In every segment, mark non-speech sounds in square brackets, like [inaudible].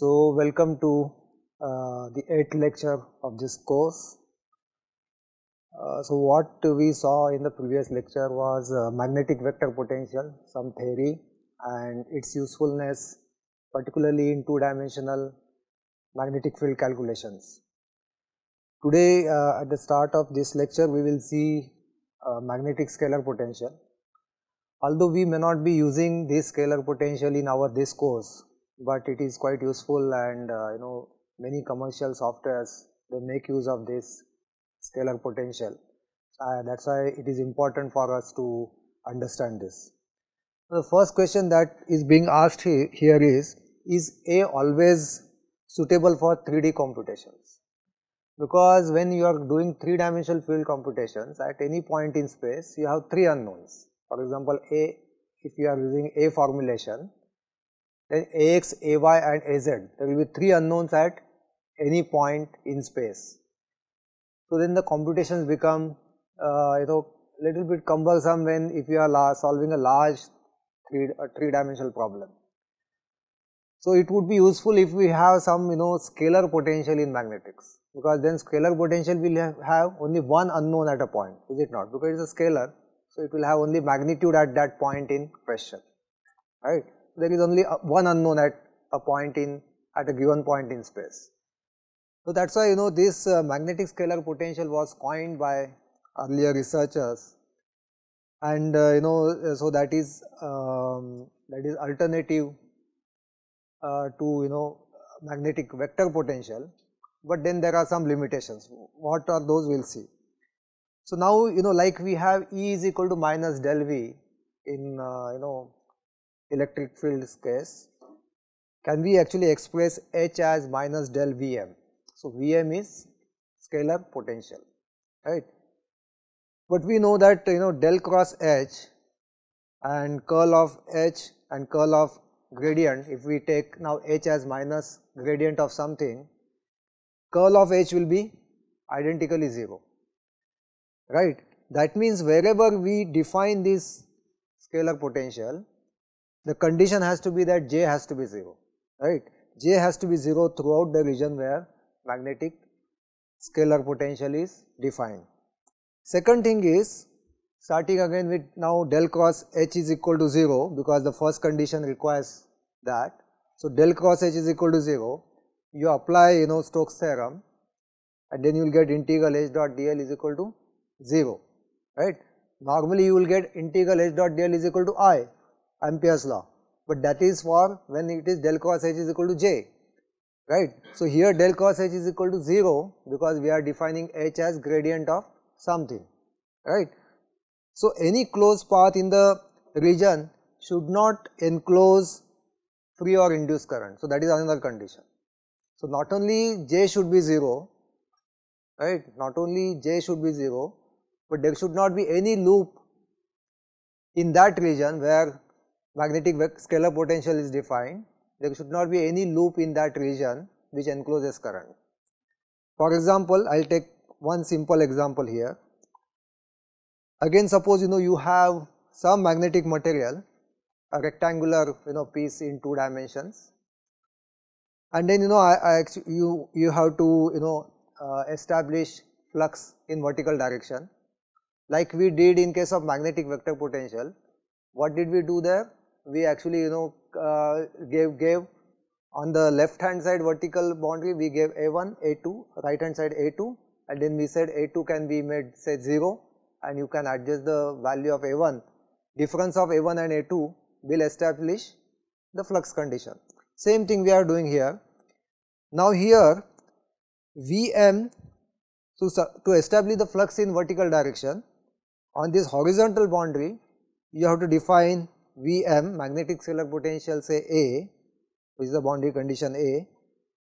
So welcome to uh, the 8th lecture of this course. Uh, so what we saw in the previous lecture was uh, magnetic vector potential, some theory and its usefulness particularly in two dimensional magnetic field calculations. Today uh, at the start of this lecture we will see uh, magnetic scalar potential. Although we may not be using this scalar potential in our this course, but it is quite useful and uh, you know many commercial softwares they make use of this scalar potential. Uh, that's why it is important for us to understand this. The first question that is being asked he here is, is A always suitable for 3D computations? Because when you are doing 3 dimensional field computations at any point in space, you have 3 unknowns. For example, A, if you are using A formulation, then Ax, Ay and Az. There will be 3 unknowns at any point in space. So, then the computations become uh, you know little bit cumbersome when if you are solving a large three, three dimensional problem. So, it would be useful if we have some you know scalar potential in magnetics because then scalar potential will have only one unknown at a point is it not because it is a scalar. So, it will have only magnitude at that point in question right there is only one unknown at a point in at a given point in space. So that is why you know this uh, magnetic scalar potential was coined by earlier researchers and uh, you know uh, so that is um, that is alternative uh, to you know magnetic vector potential but then there are some limitations what are those we will see. So now you know like we have E is equal to minus del V in uh, you know electric fields case, can we actually express H as minus del Vm. So, Vm is scalar potential, right. But we know that you know del cross H and curl of H and curl of gradient, if we take now H as minus gradient of something, curl of H will be identically 0, right. That means wherever we define this scalar potential, the condition has to be that J has to be 0, right. J has to be 0 throughout the region where magnetic scalar potential is defined. Second thing is starting again with now del cross H is equal to 0 because the first condition requires that. So, del cross H is equal to 0, you apply you know Stokes theorem and then you will get integral H dot dl is equal to 0, right. Normally you will get integral H dot dl is equal to I Ampere's law, but that is for when it is del cross H is equal to J, right. So, here del cross H is equal to 0 because we are defining H as gradient of something, right. So, any closed path in the region should not enclose free or induced current. So, that is another condition. So, not only J should be 0, right, not only J should be 0, but there should not be any loop in that region where magnetic scalar potential is defined, there should not be any loop in that region which encloses current. For example, I will take one simple example here. Again suppose you know you have some magnetic material, a rectangular you know piece in two dimensions and then you know I, I you, you have to you know uh, establish flux in vertical direction like we did in case of magnetic vector potential. What did we do there? we actually you know uh, gave gave on the left hand side vertical boundary we gave a1 a2 right hand side a2 and then we said a2 can be made say 0 and you can adjust the value of a1 difference of a1 and a2 will establish the flux condition same thing we are doing here now here vm to, to establish the flux in vertical direction on this horizontal boundary you have to define Vm magnetic scalar potential say A which is the boundary condition A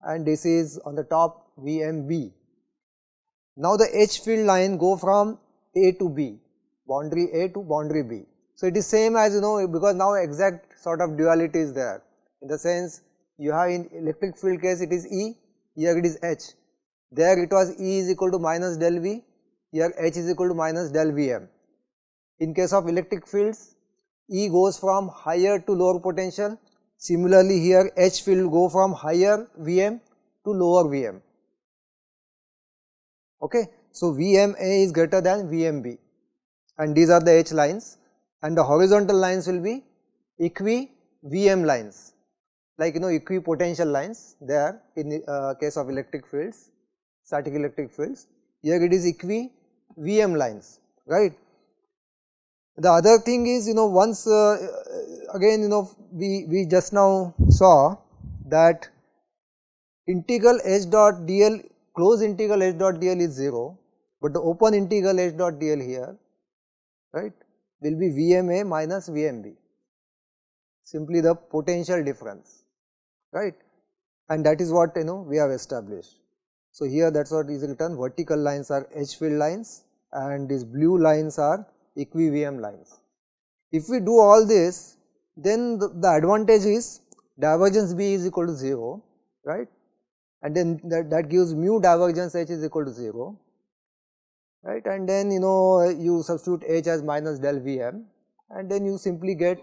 and this is on the top Vmb. Now the H field line go from A to B boundary A to boundary B. So it is same as you know because now exact sort of duality is there in the sense you have in electric field case it is E here it is H there it was E is equal to minus del V here H is equal to minus del Vm. In case of electric fields E goes from higher to lower potential. Similarly, here H field go from higher Vm to lower Vm. Okay. So, Vma is greater than Vmb and these are the H lines and the horizontal lines will be equi Vm lines like you know equipotential lines There, in the uh, case of electric fields, static electric fields. Here it is equi Vm lines, right. The other thing is you know once uh, uh, again you know we, we just now saw that integral h dot dl close integral h dot dl is 0 but the open integral h dot dl here right will be VMA minus VMB simply the potential difference right and that is what you know we have established. So, here that is what is written vertical lines are H field lines and these blue lines are equilibrium lines. If we do all this then the, the advantage is divergence B is equal to 0 right and then that, that gives mu divergence H is equal to 0 right and then you know you substitute H as minus del Vm and then you simply get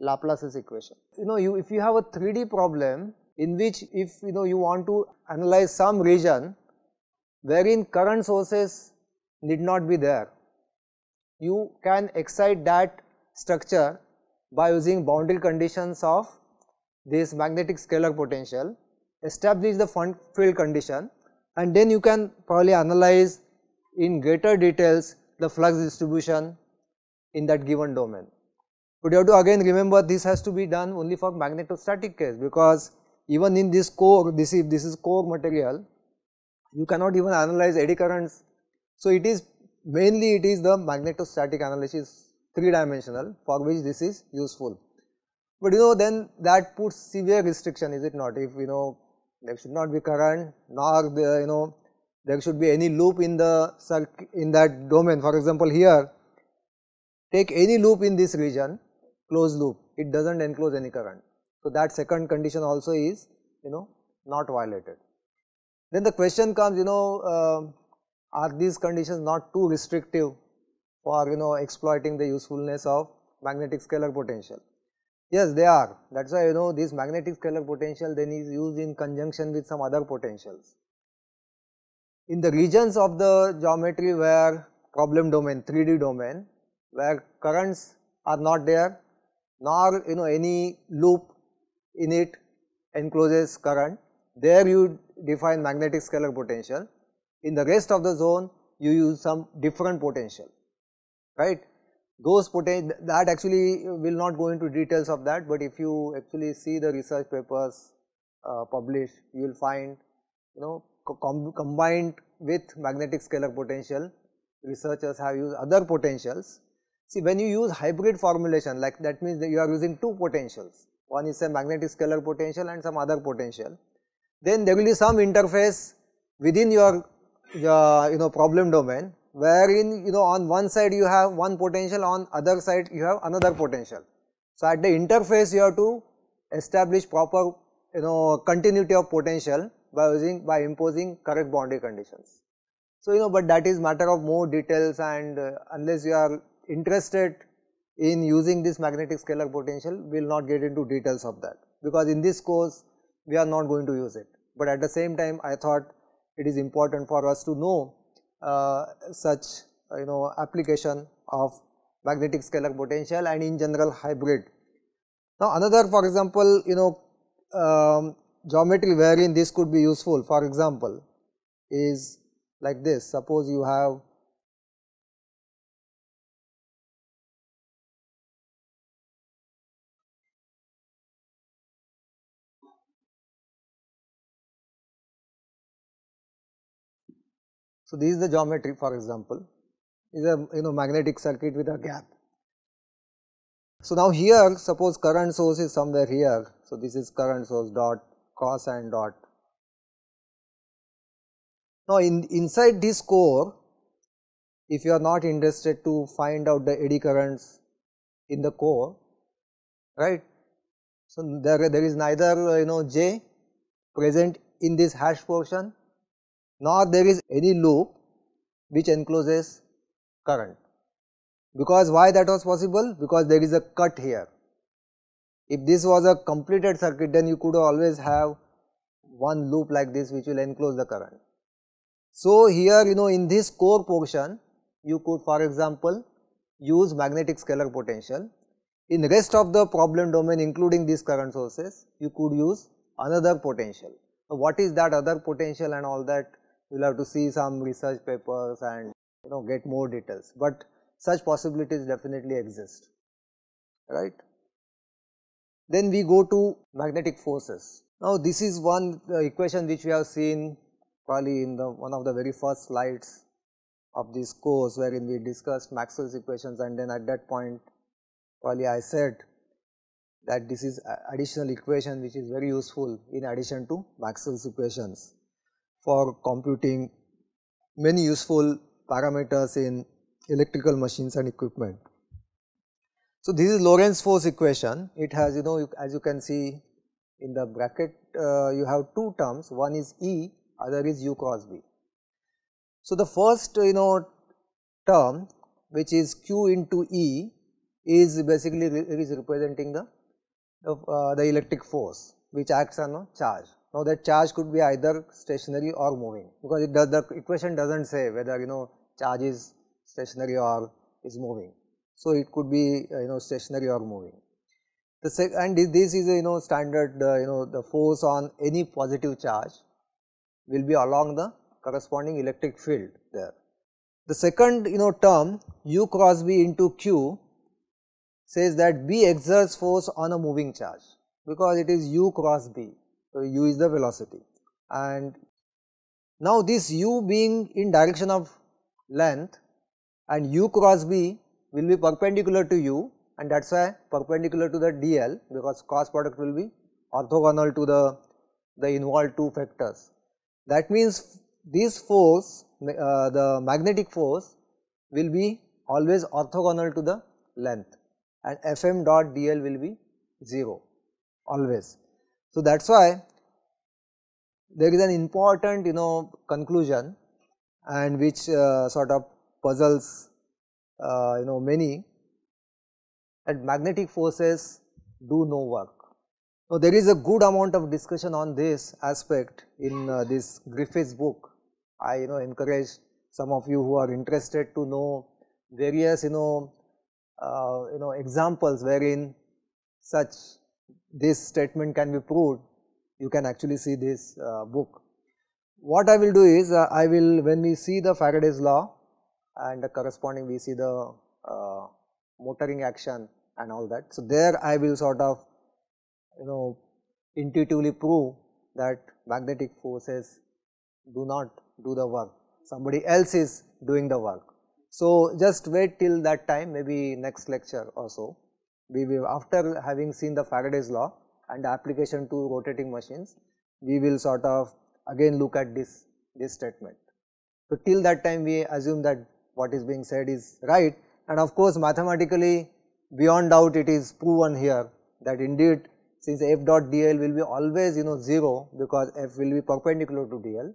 Laplace's equation. You know you if you have a 3D problem in which if you know you want to analyze some region wherein current sources need not be there you can excite that structure by using boundary conditions of this magnetic scalar potential, establish the field condition and then you can probably analyze in greater details the flux distribution in that given domain. But you have to again remember this has to be done only for magnetostatic case because even in this core, this is, this is core material, you cannot even analyze eddy currents. So, it is mainly it is the magnetostatic analysis three dimensional for which this is useful. But you know then that puts severe restriction is it not if you know there should not be current nor the you know there should be any loop in the circuit in that domain for example here take any loop in this region closed loop it does not enclose any current. So, that second condition also is you know not violated. Then the question comes you know uh, are these conditions not too restrictive for you know exploiting the usefulness of magnetic scalar potential? Yes, they are. That's why you know this magnetic scalar potential then is used in conjunction with some other potentials. In the regions of the geometry where problem domain, 3D domain, where currents are not there, nor you know any loop in it encloses current, there you define magnetic scalar potential. In the rest of the zone, you use some different potential, right. Those poten that actually will not go into details of that, but if you actually see the research papers uh, published, you will find you know com combined with magnetic scalar potential, researchers have used other potentials. See when you use hybrid formulation like that means that you are using two potentials, one is a magnetic scalar potential and some other potential. Then there will be some interface within your uh, you know problem domain wherein you know on one side you have one potential on other side you have another potential. So, at the interface you have to establish proper you know continuity of potential by using by imposing correct boundary conditions. So, you know but that is matter of more details and uh, unless you are interested in using this magnetic scalar potential we will not get into details of that because in this course we are not going to use it. But at the same time I thought it is important for us to know uh, such uh, you know application of magnetic scalar potential and in general hybrid. Now another for example you know um, geometry wherein this could be useful for example is like this suppose you have So, this is the geometry for example is a you know magnetic circuit with a gap. So, now here suppose current source is somewhere here. So, this is current source dot cos and dot. Now, in inside this core if you are not interested to find out the eddy currents in the core right. So, there, there is neither you know j present in this hash portion nor there is any loop which encloses current. Because why that was possible? Because there is a cut here. If this was a completed circuit then you could always have one loop like this which will enclose the current. So here you know in this core portion you could for example use magnetic scalar potential. In the rest of the problem domain including these current sources you could use another potential. So what is that other potential and all that you will have to see some research papers and you know get more details, but such possibilities definitely exist, right. Then we go to magnetic forces. Now this is one uh, equation which we have seen probably in the one of the very first slides of this course wherein we discussed Maxwell's equations and then at that point probably I said that this is additional equation which is very useful in addition to Maxwell's equations for computing many useful parameters in electrical machines and equipment. So, this is Lorentz force equation it has you know as you can see in the bracket uh, you have two terms one is E other is U cross B. So, the first you know term which is Q into E is basically re is representing the the, uh, the electric force which acts on a charge now that charge could be either stationary or moving because it does the equation does not say whether you know charge is stationary or is moving. So, it could be uh, you know stationary or moving. The sec and this is a, you know standard uh, you know the force on any positive charge will be along the corresponding electric field there. The second you know term u cross b into q says that b exerts force on a moving charge because it is u cross b so, uh, u is the velocity and now this u being in direction of length and u cross b will be perpendicular to u and that is why perpendicular to the dl because cross product will be orthogonal to the, the involved two factors. That means this force uh, the magnetic force will be always orthogonal to the length and fm dot dl will be 0 always. So, that is why there is an important you know conclusion and which uh, sort of puzzles uh, you know many that magnetic forces do no work. Now, there is a good amount of discussion on this aspect in uh, this Griffith's book. I you know encourage some of you who are interested to know various you know uh, you know examples wherein such this statement can be proved, you can actually see this uh, book. What I will do is uh, I will when we see the Faraday's law and the corresponding we see the uh, motoring action and all that. So, there I will sort of you know intuitively prove that magnetic forces do not do the work, somebody else is doing the work. So, just wait till that time maybe next lecture or so we will after having seen the Faraday's law and application to rotating machines, we will sort of again look at this, this statement. So, till that time we assume that what is being said is right and of course, mathematically beyond doubt it is proven here that indeed since f dot dl will be always you know 0 because f will be perpendicular to dl.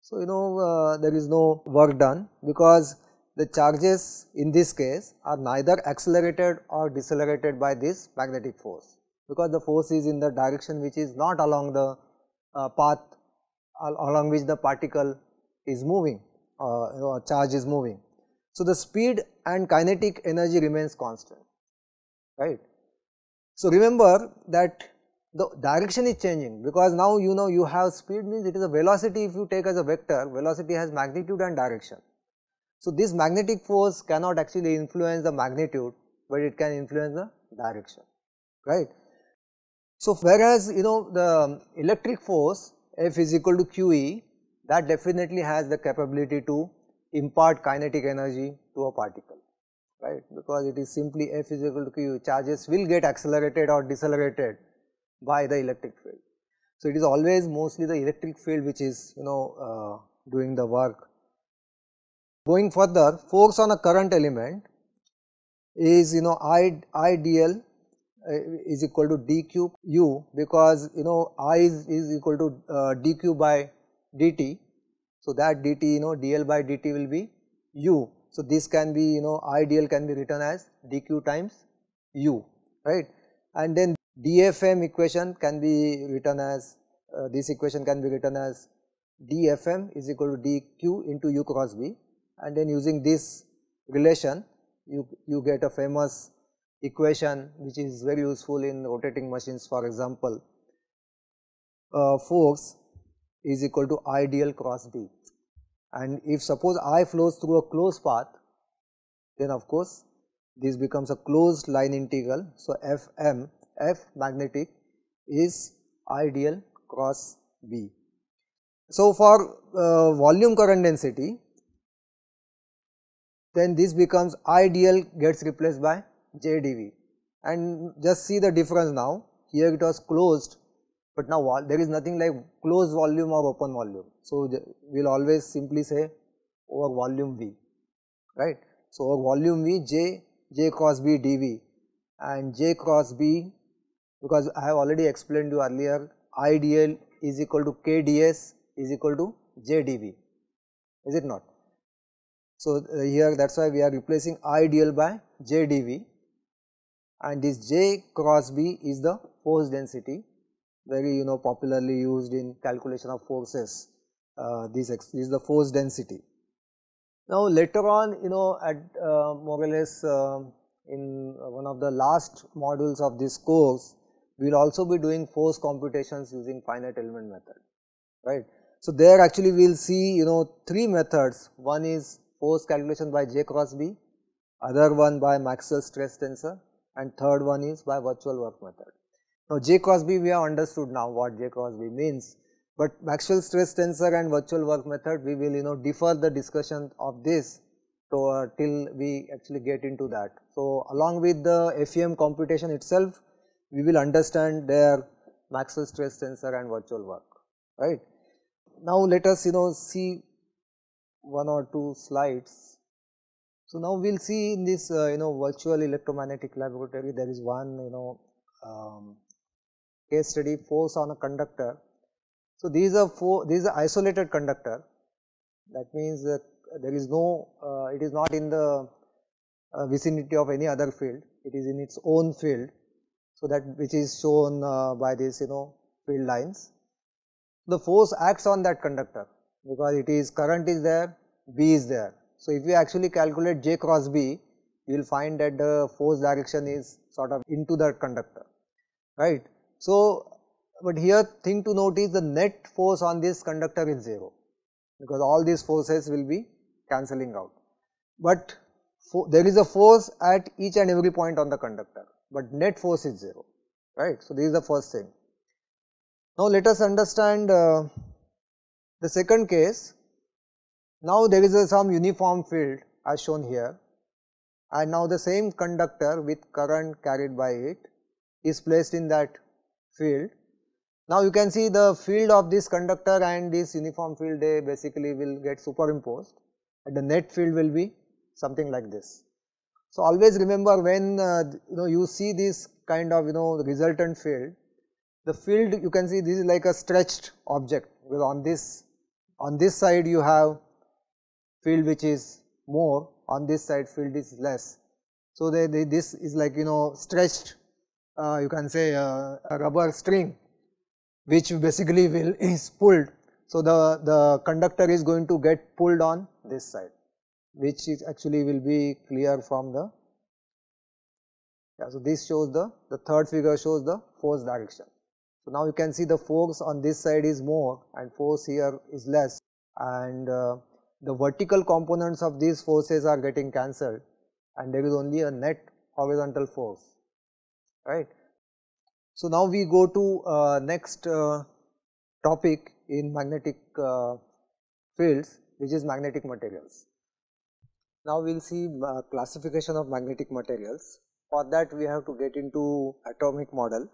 So, you know uh, there is no work done because the charges in this case are neither accelerated or decelerated by this magnetic force because the force is in the direction which is not along the uh, path along which the particle is moving uh, or charge is moving. So, the speed and kinetic energy remains constant right. So, remember that the direction is changing because now you know you have speed means it is a velocity if you take as a vector velocity has magnitude and direction so, this magnetic force cannot actually influence the magnitude, but it can influence the direction, right. So, whereas you know the electric force F is equal to QE that definitely has the capability to impart kinetic energy to a particle, right, because it is simply F is equal to QE charges will get accelerated or decelerated by the electric field. So, it is always mostly the electric field which is you know uh, doing the work Going further, force on a current element is you know I, I dl uh, is equal to d u because you know I is, is equal to uh, dq by dt. So, that dt you know dl by dt will be u. So, this can be you know I can be written as dq times u right and then dfm equation can be written as uh, this equation can be written as dfm is equal to dq into u cross b and then using this relation you, you get a famous equation which is very useful in rotating machines for example. Uh, force is equal to ideal cross B and if suppose I flows through a closed path then of course this becomes a closed line integral. So, F m F magnetic is ideal cross B. So, for uh, volume current density then this becomes IDL gets replaced by JDV and just see the difference now here it was closed but now there is nothing like closed volume or open volume. So, we will always simply say over volume V right. So, over volume V J J cross B dV and J cross B because I have already explained you earlier IDL is equal to KDS is equal to JDV is it not. So, uh, here that is why we are replacing ideal by JdV and this J cross B is the force density very you know popularly used in calculation of forces uh, this, is the force density. Now later on you know at uh, more or less uh, in one of the last modules of this course we will also be doing force computations using finite element method right. So there actually we will see you know three methods one is Post calculation by J cross B, other one by Maxwell stress tensor and third one is by virtual work method. Now J cross B we have understood now what J cross B means but Maxwell stress tensor and virtual work method we will you know defer the discussion of this to, uh, till we actually get into that. So along with the FEM computation itself we will understand their Maxwell stress tensor and virtual work right. Now let us you know see one or two slides. So now we'll see in this uh, you know virtual electromagnetic laboratory there is one you know um, case study force on a conductor. So these are four these are isolated conductor that means there is no uh, it is not in the uh, vicinity of any other field it is in its own field. So that which is shown uh, by this you know field lines. The force acts on that conductor because it is current is there, B is there. So, if you actually calculate J cross B, you will find that the force direction is sort of into the conductor, right. So, but here thing to note is the net force on this conductor is 0 because all these forces will be cancelling out. But there is a force at each and every point on the conductor, but net force is 0, right. So, this is the first thing. Now, let us understand uh, the second case, now there is a, some uniform field as shown here and now the same conductor with current carried by it is placed in that field. Now you can see the field of this conductor and this uniform field they basically will get superimposed and the net field will be something like this. So always remember when uh, you know you see this kind of you know resultant field, the field you can see this is like a stretched object because on this on this side you have field which is more, on this side field is less. So, they, they, this is like you know stretched uh, you can say uh, a rubber string which basically will [laughs] is pulled. So, the, the conductor is going to get pulled on this side which is actually will be clear from the yeah, so this shows the the third figure shows the force direction. So, now you can see the force on this side is more and force here is less and uh, the vertical components of these forces are getting cancelled and there is only a net horizontal force right. So, now we go to uh, next uh, topic in magnetic uh, fields which is magnetic materials. Now, we will see uh, classification of magnetic materials for that we have to get into atomic model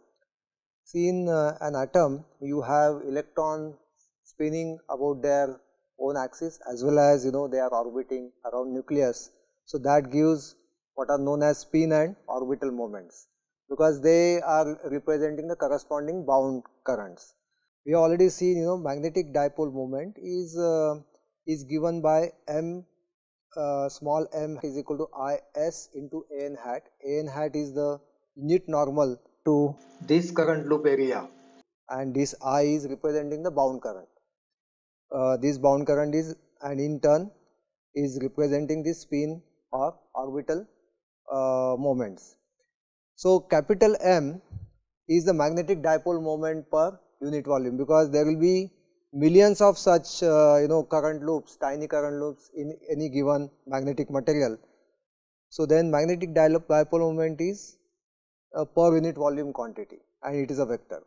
See in uh, an atom you have electron spinning about their own axis as well as you know they are orbiting around nucleus. So, that gives what are known as spin and orbital moments because they are representing the corresponding bound currents. We already seen you know magnetic dipole moment is uh, is given by m uh, small m is equal to i s into a n hat. a n hat is the unit normal to this current loop area and this I is representing the bound current. Uh, this bound current is and in turn is representing the spin or orbital uh, moments. So, capital M is the magnetic dipole moment per unit volume because there will be millions of such uh, you know current loops, tiny current loops in any given magnetic material. So, then magnetic dipole moment is a per unit volume quantity and it is a vector.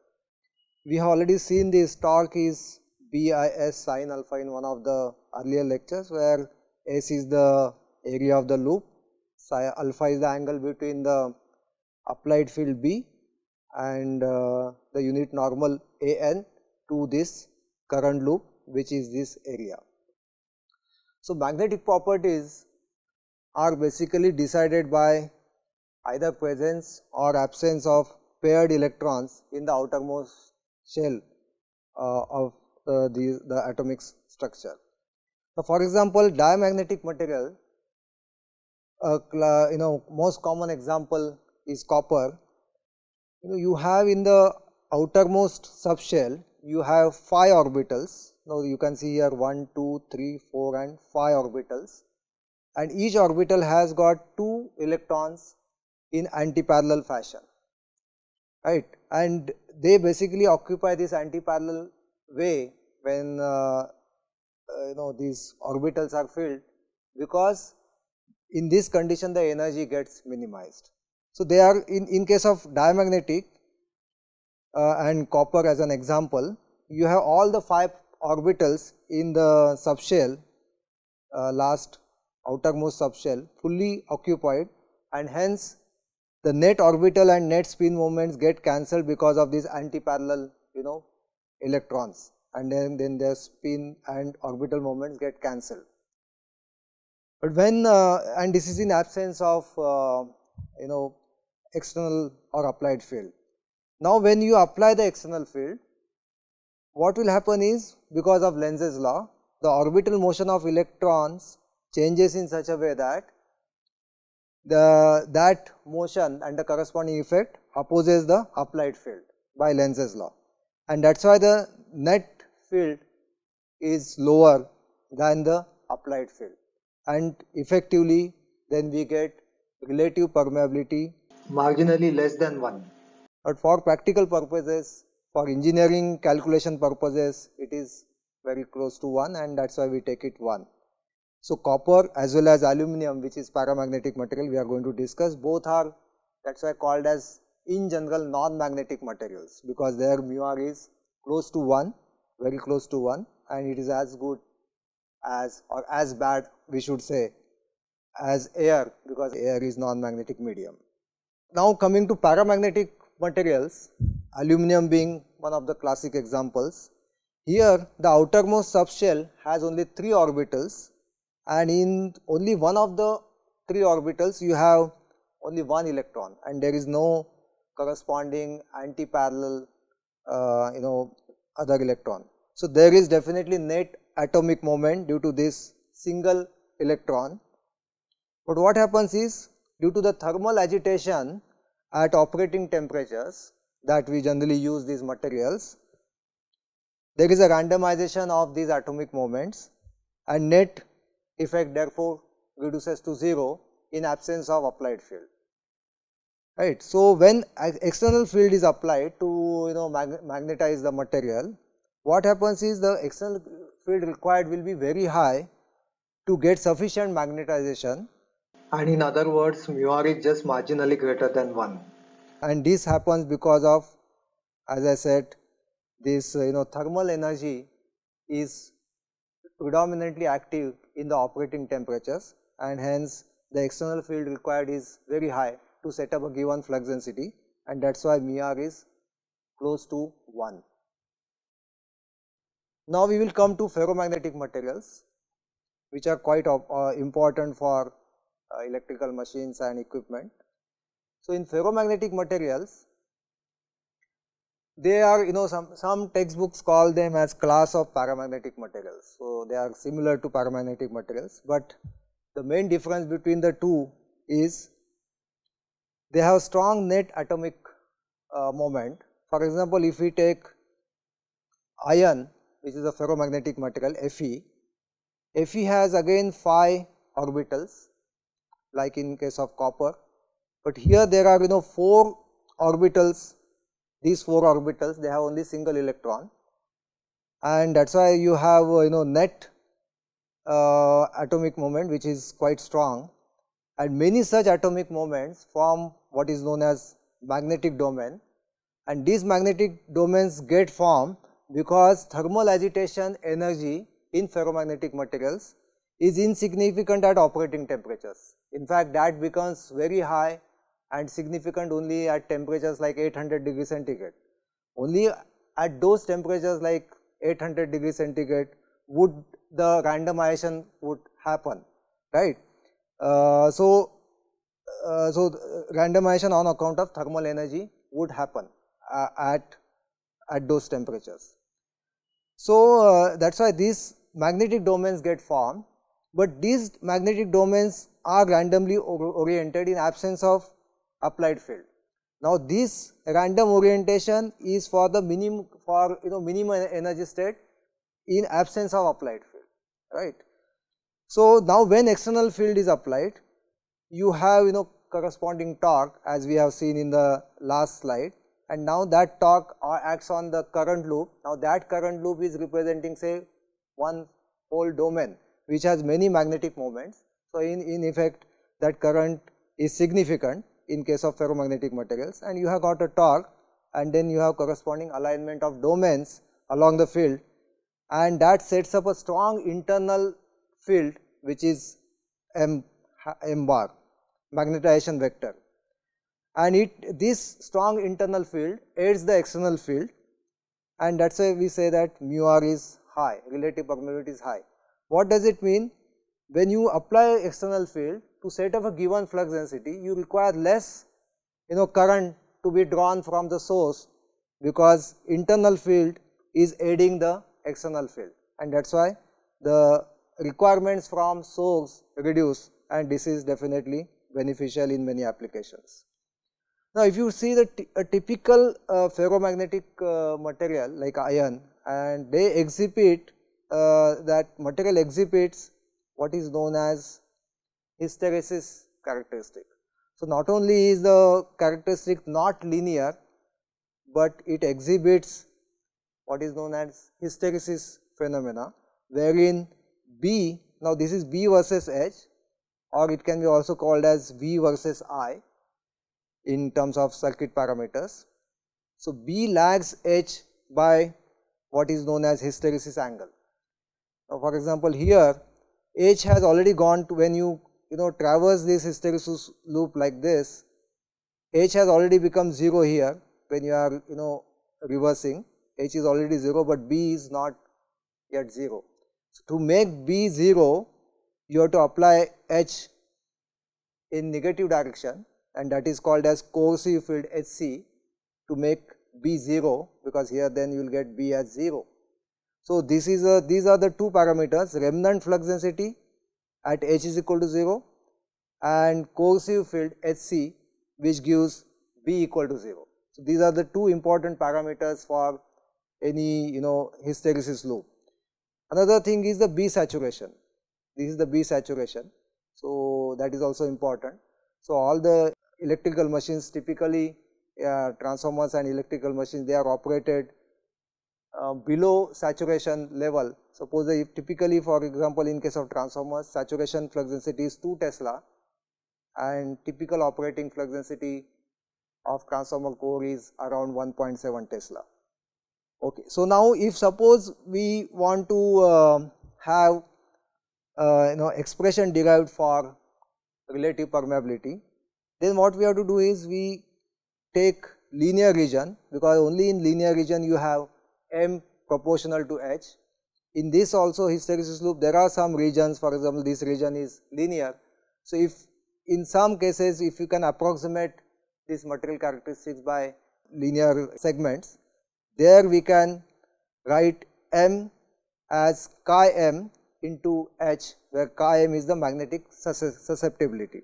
We have already seen this torque is BIS sine alpha in one of the earlier lectures where S is the area of the loop, psi alpha is the angle between the applied field B and uh, the unit normal AN to this current loop which is this area. So, magnetic properties are basically decided by either presence or absence of paired electrons in the outermost shell uh, of uh, the, the atomic structure. So, for example, diamagnetic material uh, you know most common example is copper. You, know, you have in the outermost subshell you have 5 orbitals. Now, you can see here 1, 2, 3, 4 and 5 orbitals and each orbital has got 2 electrons in antiparallel fashion right and they basically occupy this antiparallel way when uh, uh, you know these orbitals are filled because in this condition the energy gets minimized. So, they are in, in case of diamagnetic uh, and copper as an example you have all the 5 orbitals in the subshell uh, last outermost subshell fully occupied and hence the net orbital and net spin moments get cancelled because of these anti-parallel you know electrons and then, then their spin and orbital moments get cancelled. But when uh, and this is in absence of uh, you know external or applied field. Now, when you apply the external field, what will happen is because of Lenz's law, the orbital motion of electrons changes in such a way that the that motion and the corresponding effect opposes the applied field by Lenz's law and that is why the net field is lower than the applied field and effectively then we get relative permeability marginally less than 1. But for practical purposes for engineering calculation purposes it is very close to 1 and that is why we take it 1. So, copper as well as aluminum which is paramagnetic material we are going to discuss both are that is why called as in general non-magnetic materials because their mu r is close to 1 very close to 1 and it is as good as or as bad we should say as air because air is non-magnetic medium. Now coming to paramagnetic materials aluminum being one of the classic examples. Here the outermost subshell has only 3 orbitals and in only one of the three orbitals you have only one electron and there is no corresponding anti-parallel uh, you know other electron. So, there is definitely net atomic moment due to this single electron, but what happens is due to the thermal agitation at operating temperatures that we generally use these materials, there is a randomization of these atomic moments and net effect therefore reduces to 0 in absence of applied field right. So, when external field is applied to you know mag magnetize the material what happens is the external field required will be very high to get sufficient magnetization. And in other words mu r is just marginally greater than 1. And this happens because of as I said this you know thermal energy is predominantly active in the operating temperatures and hence the external field required is very high to set up a given flux density and that is why MIR is close to 1. Now we will come to ferromagnetic materials which are quite uh, important for uh, electrical machines and equipment. So in ferromagnetic materials they are you know some, some textbooks call them as class of paramagnetic materials. So, they are similar to paramagnetic materials, but the main difference between the two is they have strong net atomic uh, moment. For example, if we take iron which is a ferromagnetic material Fe, Fe has again phi orbitals like in case of copper, but here there are you know 4 orbitals these 4 orbitals they have only single electron and that is why you have uh, you know net uh, atomic moment which is quite strong and many such atomic moments form what is known as magnetic domain and these magnetic domains get formed because thermal agitation energy in ferromagnetic materials is insignificant at operating temperatures. In fact, that becomes very high and significant only at temperatures like 800 degree centigrade. Only at those temperatures like 800 degree centigrade would the randomization would happen, right. Uh, so, uh, so uh, randomization on account of thermal energy would happen uh, at, at those temperatures. So, uh, that is why these magnetic domains get formed, but these magnetic domains are randomly oriented in absence of applied field. Now this random orientation is for the minimum for you know minimum energy state in absence of applied field, right. So now when external field is applied, you have you know corresponding torque as we have seen in the last slide and now that torque uh, acts on the current loop. Now that current loop is representing say one whole domain which has many magnetic moments. So in, in effect that current is significant in case of ferromagnetic materials and you have got a torque and then you have corresponding alignment of domains along the field and that sets up a strong internal field which is m, m bar magnetization vector and it this strong internal field aids the external field and that is why we say that mu r is high relative permeability is high. What does it mean? when you apply external field to set up a given flux density, you require less you know current to be drawn from the source because internal field is aiding the external field and that is why the requirements from source reduce and this is definitely beneficial in many applications. Now, if you see the a typical uh, ferromagnetic uh, material like iron and they exhibit uh, that material exhibits what is known as hysteresis characteristic. So, not only is the characteristic not linear, but it exhibits what is known as hysteresis phenomena wherein B, now this is B versus H or it can be also called as V versus I in terms of circuit parameters. So, B lags H by what is known as hysteresis angle. Now, for example, here H has already gone to when you you know traverse this hysteresis loop like this, H has already become 0 here when you are you know reversing H is already 0, but B is not yet 0. So, to make B 0 you have to apply H in negative direction and that is called as coercive field HC to make B 0 because here then you will get B as 0. So, this is a, these are the two parameters remnant flux density at h is equal to 0 and coercive field Hc which gives B equal to 0. So, these are the two important parameters for any you know hysteresis loop. Another thing is the B saturation, this is the B saturation. So, that is also important. So, all the electrical machines typically uh, transformers and electrical machines they are operated uh, below saturation level. Suppose if typically for example in case of transformers saturation flux density is 2 tesla and typical operating flux density of transformer core is around 1.7 tesla. Okay. So, now if suppose we want to uh, have uh, you know expression derived for relative permeability then what we have to do is we take linear region because only in linear region you have m proportional to h. In this also hysteresis loop there are some regions for example this region is linear. So, if in some cases if you can approximate this material characteristics by linear segments there we can write m as chi m into h where chi m is the magnetic susceptibility.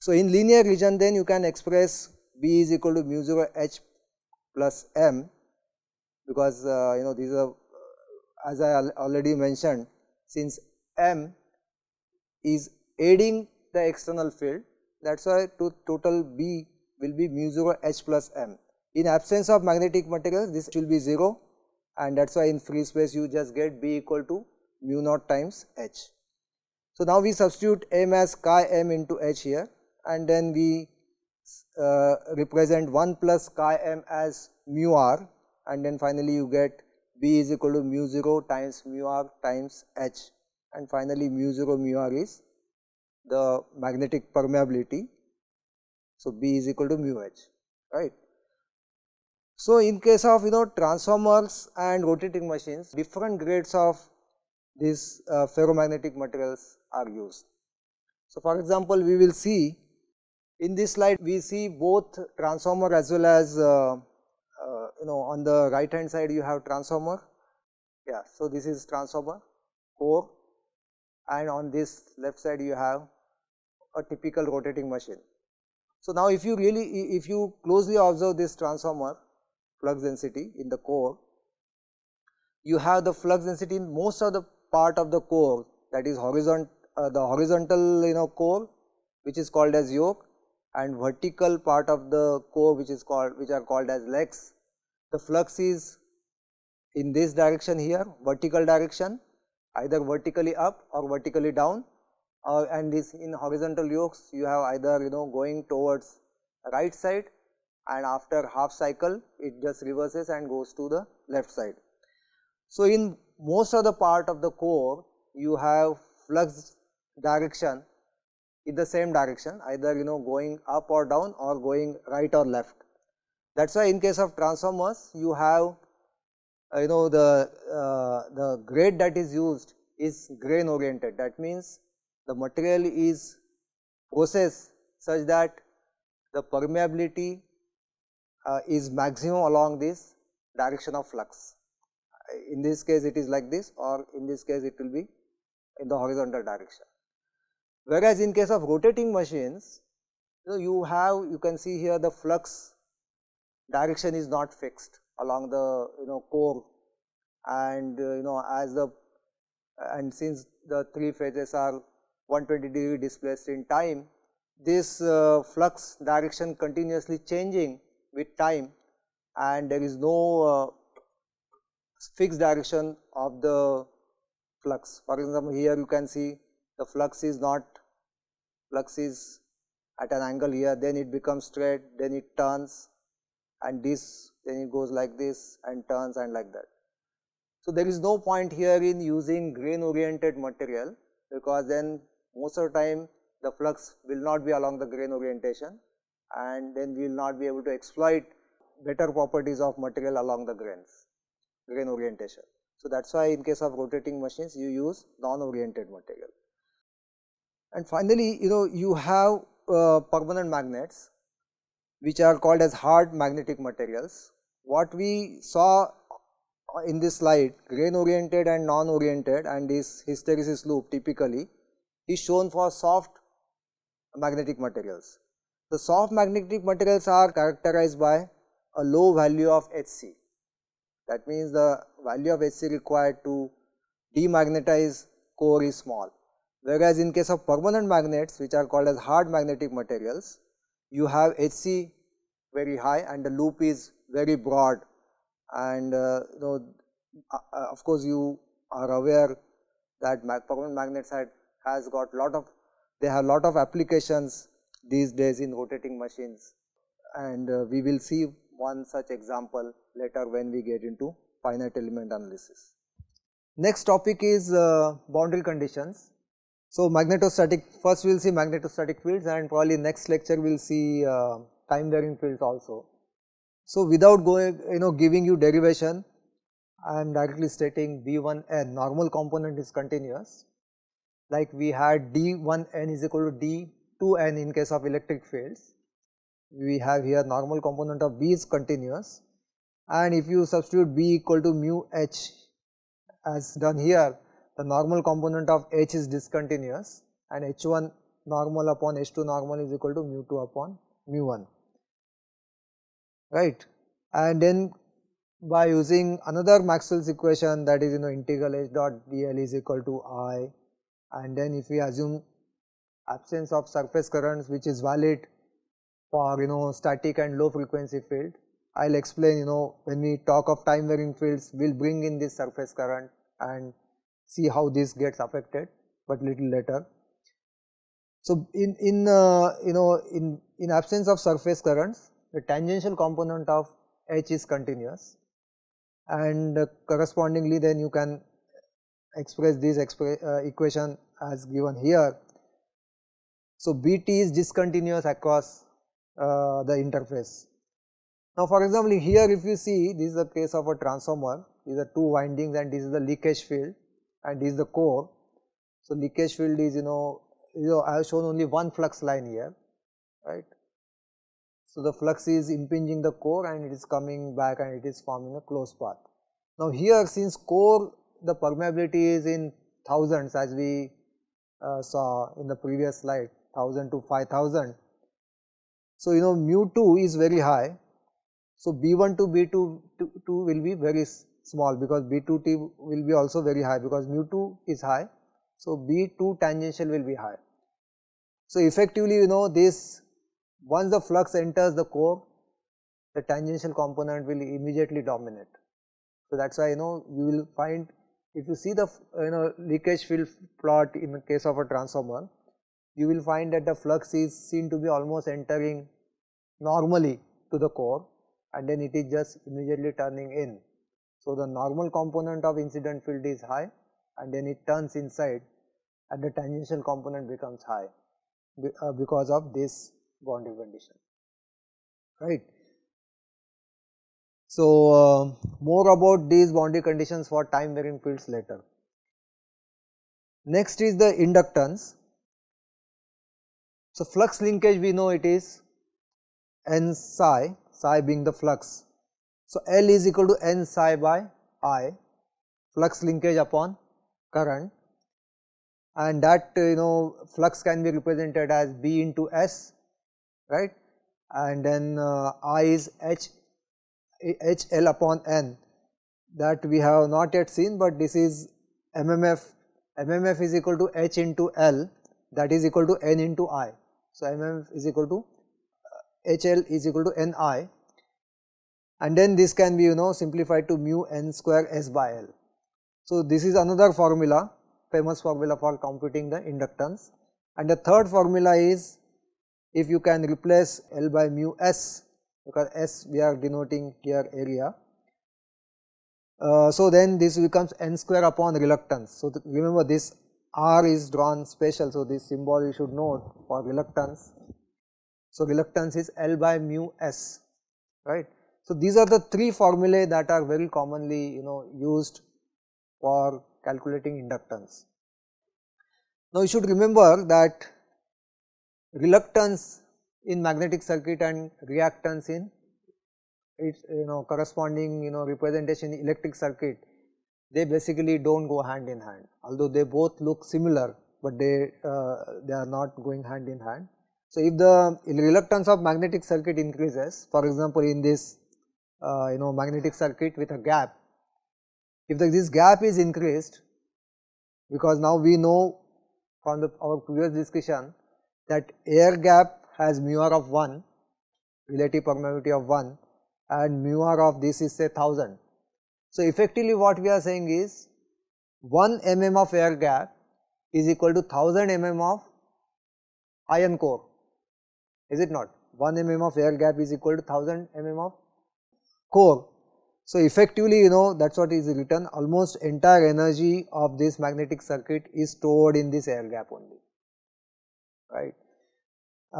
So, in linear region then you can express B is equal to mu 0 H plus M because uh, you know these are uh, as I already mentioned since M is aiding the external field that is why to total B will be mu 0 H plus M. In absence of magnetic material this will be 0 and that is why in free space you just get B equal to mu naught times H. So, now we substitute M as chi M into H here and then we uh, represent 1 plus chi M as mu R and then finally you get B is equal to mu 0 times mu r times H and finally mu 0 mu r is the magnetic permeability. So, B is equal to mu H right. So, in case of you know transformers and rotating machines different grades of these uh, ferromagnetic materials are used. So, for example, we will see in this slide we see both transformer as well as uh, uh, you know on the right hand side you have transformer yeah so this is transformer core and on this left side you have a typical rotating machine. So now if you really if you closely observe this transformer flux density in the core you have the flux density in most of the part of the core that is horizontal uh, the horizontal you know core which is called as yoke and vertical part of the core which is called which are called as legs the flux is in this direction here vertical direction either vertically up or vertically down uh, and this in horizontal yokes you have either you know going towards right side and after half cycle it just reverses and goes to the left side. So, in most of the part of the core you have flux direction in the same direction either you know going up or down or going right or left that is why in case of transformers you have uh, you know the, uh, the grade that is used is grain oriented that means the material is processed such that the permeability uh, is maximum along this direction of flux. Uh, in this case it is like this or in this case it will be in the horizontal direction. Whereas in case of rotating machines, you, know, you have you can see here the flux direction is not fixed along the you know core and uh, you know as the and since the three phases are 120 degree displaced in time this uh, flux direction continuously changing with time and there is no uh, fixed direction of the flux. For example, here you can see the flux is not flux is at an angle here then it becomes straight then it turns and this then it goes like this and turns and like that. So, there is no point here in using grain oriented material because then most of the time the flux will not be along the grain orientation and then we will not be able to exploit better properties of material along the grains, grain orientation. So, that is why in case of rotating machines you use non oriented material. And finally, you know you have uh, permanent magnets which are called as hard magnetic materials. What we saw in this slide grain oriented and non oriented and this hysteresis loop typically is shown for soft magnetic materials. The soft magnetic materials are characterized by a low value of Hc. That means the value of Hc required to demagnetize core is small. Whereas in case of permanent magnets which are called as hard magnetic materials, you have HC very high and the loop is very broad and uh, you uh, know, uh, of course, you are aware that permanent magnet side has got lot of they have lot of applications these days in rotating machines and uh, we will see one such example later when we get into finite element analysis. Next topic is uh, boundary conditions. So, magnetostatic first we will see magnetostatic fields and probably next lecture we will see uh, time varying fields also. So, without going you know giving you derivation I am directly stating V1n normal component is continuous like we had D1n is equal to D2n in case of electric fields. We have here normal component of B is continuous and if you substitute B equal to mu h as done here the normal component of H is discontinuous and H1 normal upon H2 normal is equal to mu 2 upon mu 1 right and then by using another Maxwell's equation that is you know integral H dot dl is equal to I and then if we assume absence of surface currents which is valid for you know static and low frequency field I will explain you know when we talk of time varying fields we will bring in this surface current and see how this gets affected but little later. So, in, in uh, you know in, in absence of surface currents the tangential component of H is continuous and uh, correspondingly then you can express this expre uh, equation as given here. So, Bt is discontinuous across uh, the interface. Now, for example, here if you see this is the case of a transformer, these are two windings and this is the leakage field and is the core. So, leakage field is you know, you know I have shown only one flux line here, right. So, the flux is impinging the core and it is coming back and it is forming a closed path. Now, here since core the permeability is in thousands as we uh, saw in the previous slide 1000 to 5000. So, you know mu 2 is very high. So, B 1 to B 2 will be very small because B2t will be also very high because mu 2 is high. So, B2 tangential will be high. So, effectively you know this once the flux enters the core the tangential component will immediately dominate. So, that is why you know you will find if you see the you know leakage field plot in the case of a transformer you will find that the flux is seen to be almost entering normally to the core and then it is just immediately turning in. So, the normal component of incident field is high and then it turns inside and the tangential component becomes high uh, because of this boundary condition, right. So, uh, more about these boundary conditions for time varying fields later. Next is the inductance. So, flux linkage we know it is n psi, psi being the flux so, L is equal to N psi by I flux linkage upon current and that uh, you know flux can be represented as B into S right and then uh, I is H H L upon N that we have not yet seen but this is MMF MMF is equal to H into L that is equal to N into I. So, MMF is equal to HL uh, is equal to NI and then this can be you know simplified to mu n square s by L. So, this is another formula famous formula for computing the inductance and the third formula is if you can replace L by mu s because s we are denoting here area. Uh, so, then this becomes n square upon reluctance. So, th remember this R is drawn special. So, this symbol you should note for reluctance. So, reluctance is L by mu s right so, these are the three formulae that are very commonly you know used for calculating inductance. Now, you should remember that reluctance in magnetic circuit and reactance in its you know corresponding you know representation in electric circuit they basically do not go hand in hand although they both look similar, but they uh, they are not going hand in hand. So, if the reluctance of magnetic circuit increases for example, in this uh, you know magnetic circuit with a gap. If the, this gap is increased because now we know from the, our previous discussion that air gap has mu r of 1 relative permeability of 1 and mu r of this is say 1000. So, effectively what we are saying is 1 mm of air gap is equal to 1000 mm of iron core is it not 1 mm of air gap is equal to 1000 mm of core. So, effectively you know that is what is written almost entire energy of this magnetic circuit is stored in this air gap only right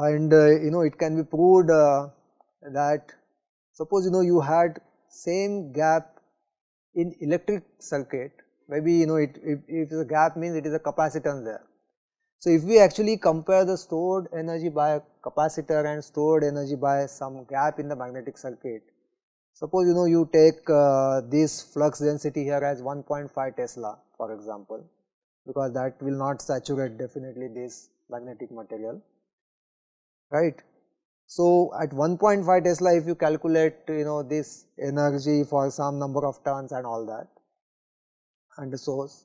and uh, you know it can be proved uh, that suppose you know you had same gap in electric circuit maybe you know it if, if the gap means it is a capacitance there. So, if we actually compare the stored energy by a capacitor and stored energy by some gap in the magnetic circuit Suppose you know you take uh, this flux density here as 1.5 Tesla for example, because that will not saturate definitely this magnetic material, right. So, at 1.5 Tesla if you calculate you know this energy for some number of turns and all that and the source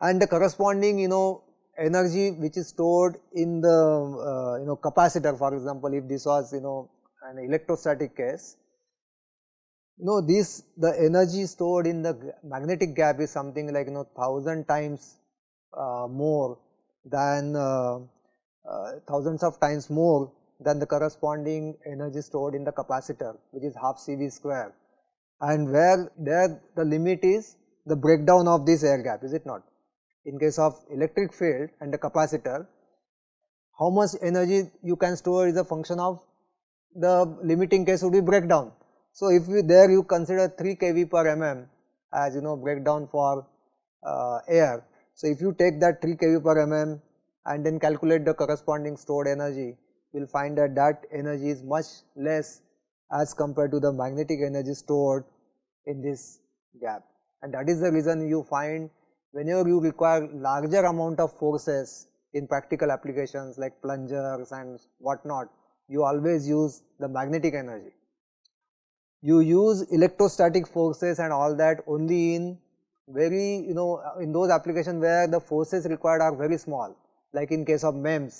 and the corresponding you know energy which is stored in the uh, you know capacitor for example if this was you know an electrostatic case you know the energy stored in the magnetic gap is something like you know thousand times uh, more than uh, uh, thousands of times more than the corresponding energy stored in the capacitor which is half CV square and where there the limit is the breakdown of this air gap is it not in case of electric field and the capacitor how much energy you can store is a function of the limiting case would be breakdown so, if you there you consider 3 kV per mm as you know breakdown for uh, air. So, if you take that 3 kV per mm and then calculate the corresponding stored energy, you will find that that energy is much less as compared to the magnetic energy stored in this gap. And that is the reason you find whenever you require larger amount of forces in practical applications like plungers and whatnot, you always use the magnetic energy you use electrostatic forces and all that only in very you know uh, in those applications where the forces required are very small like in case of MEMS,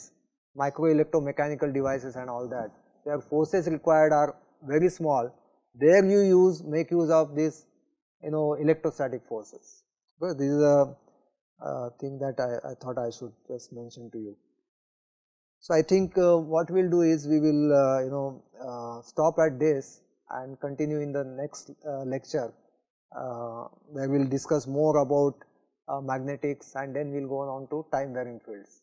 micro electromechanical devices and all that where forces required are very small there you use make use of this you know electrostatic forces. Well, this is a thing that I, I, thought I should just mention to you. So I think uh, what we will do is we will uh, you know uh, stop at this and continue in the next uh, lecture uh, where we will discuss more about uh, magnetics and then we will go on to time varying fields.